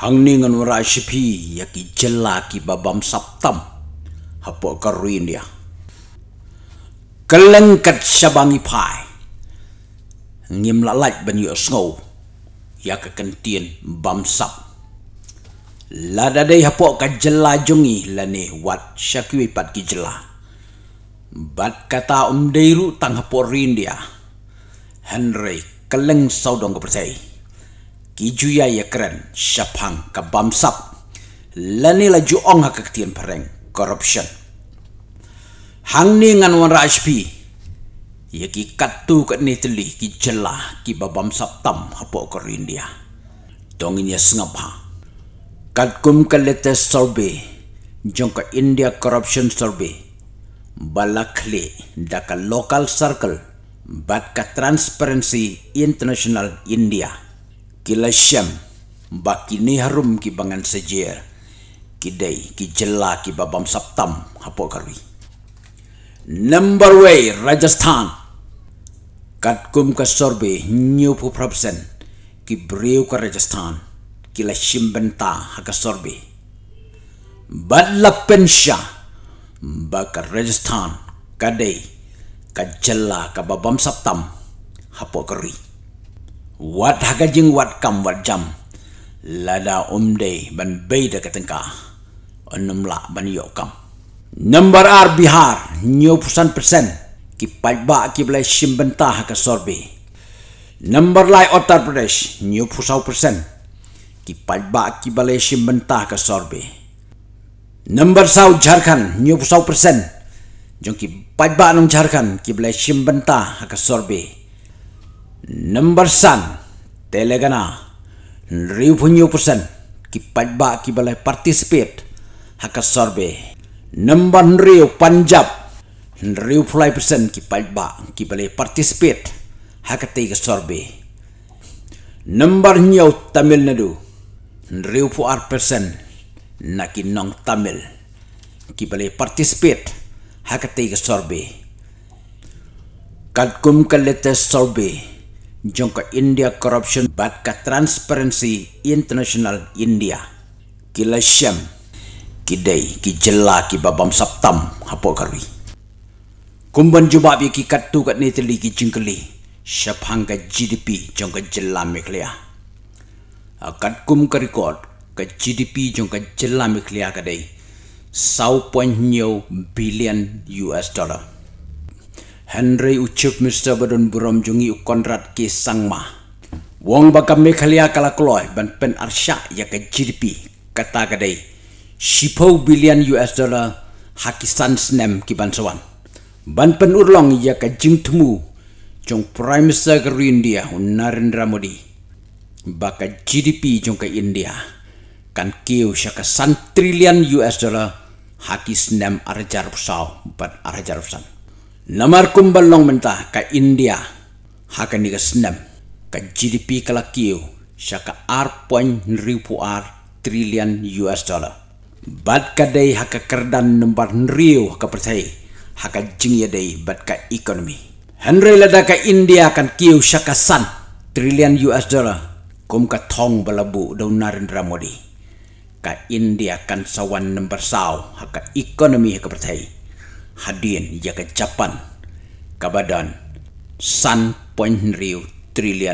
Hang ni ngan wara shipi yaki jela ki babam saptam. Hapo karuin dia. Kelengket sabangi pai. Ngim lalat ban yu sngau. Ya kentien bam sap. La dadai hapo ka jela jungi la wat syakui pat ki jela. Bat kata um deiru tang hapo rin dia. Henry keleng saudong kepercayaan. Kijuya ya keren, syapang ke bamsap. Lani laju ong hak ketian pereng, corruption. Hang ni ngan wan rajpi. Ya ki katu ke ni teli, ki jelah, ki babam saptam hapok ke rindia. Tongin ya sengap ha. Kat kum ke lete sorbe, jong ke India corruption sorbe. Balakli dakal local circle, bat ke transparency international India kilasyam baki ni harum ki bangan sejer kidai ki jela ki babam saptam hapo karwi number way rajasthan katkum ka sorbe nyu pu propsen ki breu ka rajasthan kila shimbenta haka sorbe badla pensha baka rajasthan kadai ka jela sabtam babam saptam wat haga jing wat kam wat jam lada umde ban beida katengka onum la ban yo kam number r bihar nyo pusan persen ki pajba ki blai simbenta haga sorbi number lai uttar pradesh nyo pusau persen ki pajba ki blai simbenta haga sorbi number sau jharkhand nyo pusau persen jong ki pajba nong jharkhand ki blai simbenta haga sorbi Number San Telegana Revenue Person Kipad ba kibalay participate Haka sorbe Number Nriu Punjab Nriu Fly Person Kipad ba kibalay participate Haka tiga sorbe Number Nyo Tamil Nadu Nriu Puar Person Naki Nong Tamil Kibalay participate Haka tiga sorbe Kadkum kalete sorbe jangka India Corruption Bakat Transparency International India. Kila syam, kidai, kijela, kibabam saptam, hapo karui. Kumban juba bi ki katu kat netli ki jingkeli, syapangka GDP jangka jela meklia. Akat kum kerikot, ke GDP jangka jela meklia kadai, 1.9 billion US dollar. Henry ucap, Mr. Badon Buram Jungi Ukonrad Ki Sangma. Wong bakam me khalia kala kloy pen arsha ya ke GDP kata kadai. Sipo billion US dollar Pakistan snem ki bansawan. Ban pen urlong ya ke jingtumu jong Prime Minister ke India Narendra Modi. Baka GDP jong ke India kan kiu syaka san trillion US dollar Pakistan snem arjar pusau ban arjar pusau. Namar kumbal long mentah ka India hakan diga senam ka GDP kala kiu syaka R.000 R trillion US dollar. Bad ka day haka kerdan nombar nriu haka percaya haka jingya day bad ka ekonomi. Henry lada ka India kan sya ka san trillion US dollar kum ka thong balabu daun Narendra Modi. Ka India kan sawan nombar saw haka ekonomi haka percaya hadin jaga Japan, kabadan san point riu trilion